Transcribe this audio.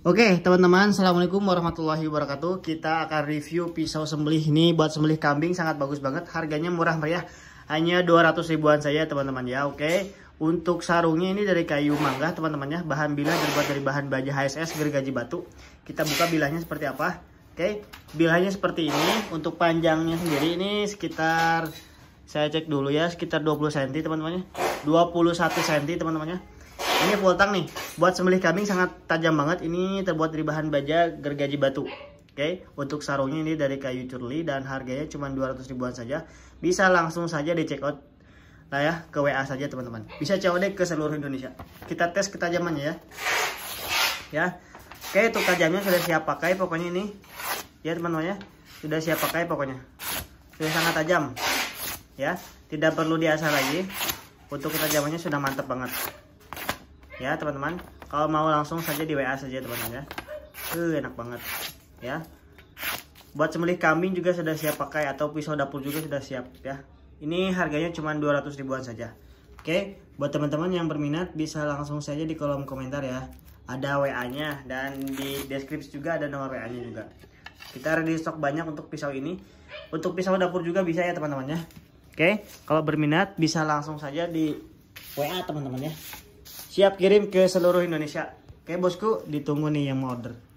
Oke teman-teman Assalamualaikum warahmatullahi wabarakatuh Kita akan review pisau sembelih ini Buat sembelih kambing sangat bagus banget Harganya murah meriah ya? Hanya 200 ribuan saja teman-teman ya Oke Untuk sarungnya ini dari kayu mangga teman-teman ya Bahan bilah terbuat dari bahan baja HSS gergaji batu Kita buka bilahnya seperti apa Oke Bilahnya seperti ini Untuk panjangnya sendiri ini sekitar Saya cek dulu ya Sekitar 20 cm teman-teman ya 21 cm teman-teman ya ini full tank nih. Buat sembelih kambing sangat tajam banget. Ini terbuat dari bahan baja gergaji batu. Oke, okay? untuk sarungnya ini dari kayu curli dan harganya cuma 200 ribuan saja. Bisa langsung saja di check out lah ya ke WA saja teman-teman. Bisa COD ke seluruh Indonesia. Kita tes ketajamannya ya. Ya. Oke, untuk tajamnya sudah siap pakai pokoknya ini. Ya teman-teman ya. Sudah siap pakai pokoknya. Sudah sangat tajam. Ya, tidak perlu diasah lagi. Untuk ketajamannya sudah mantap banget ya teman-teman kalau mau langsung saja di WA saja teman-teman ya uh, enak banget ya buat sembelih kambing juga sudah siap pakai atau pisau dapur juga sudah siap ya ini harganya cuma 200 ribuan saja oke buat teman-teman yang berminat bisa langsung saja di kolom komentar ya ada WA nya dan di deskripsi juga ada nomor WA nya juga kita ready stok banyak untuk pisau ini untuk pisau dapur juga bisa ya teman-teman ya oke kalau berminat bisa langsung saja di WA teman-teman ya Siap kirim ke seluruh Indonesia. Oke bosku, ditunggu nih yang mau order.